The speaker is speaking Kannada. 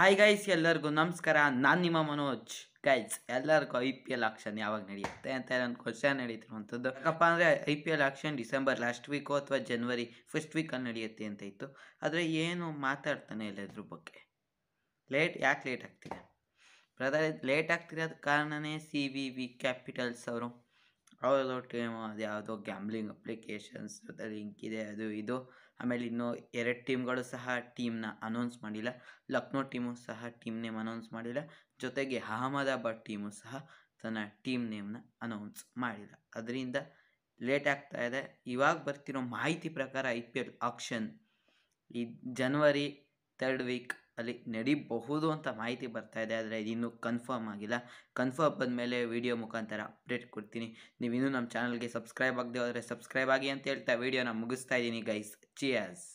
ಹಾಯ್ ಗೈಸ್ ಎಲ್ಲರಿಗೂ ನಮಸ್ಕಾರ ನಾನು ನಿಮ್ಮ ಮನೋಜ್ ಗೈಸ್ ಎಲ್ಲರಿಗೂ ಐ ಪಿ ಎಲ್ ಆಕ್ಷನ್ ಯಾವಾಗ ನಡೆಯುತ್ತೆ ಅಂತ ನನ್ನ ಕ್ವಶನ್ ನಡೀತಿರುವಂಥದ್ದು ಯಾಕಪ್ಪ ಅಂದರೆ I P L auction December last week ಅಥವಾ ಜನ್ವರಿ ಫಸ್ಟ್ ವೀಕಲ್ಲಿ ನಡೆಯುತ್ತೆ ಅಂತ ಇತ್ತು ಆದರೆ ಏನು ಮಾತಾಡ್ತಾನೆ ಇಲ್ಲ ಇದ್ರ ಬಗ್ಗೆ ಲೇಟ್ ಯಾಕೆ ಲೇಟ್ ಆಗ್ತಿದೆ ಬ್ರದರ್ ಲೇಟ್ ಆಗ್ತಿರೋದು ಕಾರಣನೇ ಸಿ ವಿ ವಿ ಕ್ಯಾಪಿಟಲ್ಸ್ ಅವರು ಅವೆಲ್ಲ ಟೀಮ್ ಅದು ಯಾವುದೋ ಗ್ಯಾಮ್ಲಿಂಗ್ ಅಪ್ಲಿಕೇಶನ್ಸ್ ಜೊತೆ ಲಿಂಕ್ ಇದೆ ಅದು ಇದು ಆಮೇಲೆ ಇನ್ನೂ ಎರಡು ಟೀಮ್ಗಳು ಸಹ ಟೀಮ್ನ ಅನೌನ್ಸ್ ಮಾಡಿಲ್ಲ ಲಕ್ನೋ ಟೀಮು ಸಹ ಟೀಮ್ ನೇಮ್ ಅನೌನ್ಸ್ ಮಾಡಿಲ್ಲ ಜೊತೆಗೆ ಅಹಮದಾಬಾದ್ ಟೀಮು ಸಹ ತನ್ನ ಟೀಮ್ ನೇಮ್ನ ಅನೌನ್ಸ್ ಮಾಡಿಲ್ಲ ಅದರಿಂದ ಲೇಟ್ ಆಗ್ತಾ ಇದೆ ಇವಾಗ ಬರ್ತಿರೋ ಮಾಹಿತಿ ಪ್ರಕಾರ ಐ ಪಿ ಎಲ್ ಆಕ್ಷನ್ ಈ ಜನ್ವರಿ ತರ್ಡ್ ವೀಕ್ ಅಲ್ಲಿ ನಡೀಬಹುದು ಅಂತ ಮಾಹಿತಿ ಬರ್ತಾ ಇದೆ ಆದರೆ ಇದು ಇನ್ನೂ ಕನ್ಫರ್ಮ್ ಆಗಿಲ್ಲ ಕನ್ಫರ್ಮ್ ಬಂದಮೇಲೆ ವಿಡಿಯೋ ಮುಖಾಂತರ ಅಪ್ಡೇಟ್ ಕೊಡ್ತೀನಿ ನೀವು ಇನ್ನೂ ನಮ್ಮ ಚಾನಲ್ಗೆ ಸಬ್ಸ್ಕ್ರೈಬ್ ಆಗದೆ ಹೋದರೆ ಸಬ್ಸ್ಕ್ರೈಬ್ ಆಗಿ ಅಂತ ಹೇಳ್ತಾ ವಿಡಿಯೋನ ಮುಗಿಸ್ತಾ ಇದ್ದೀನಿ ಗೈಸ್ ಚಿಯರ್ಸ್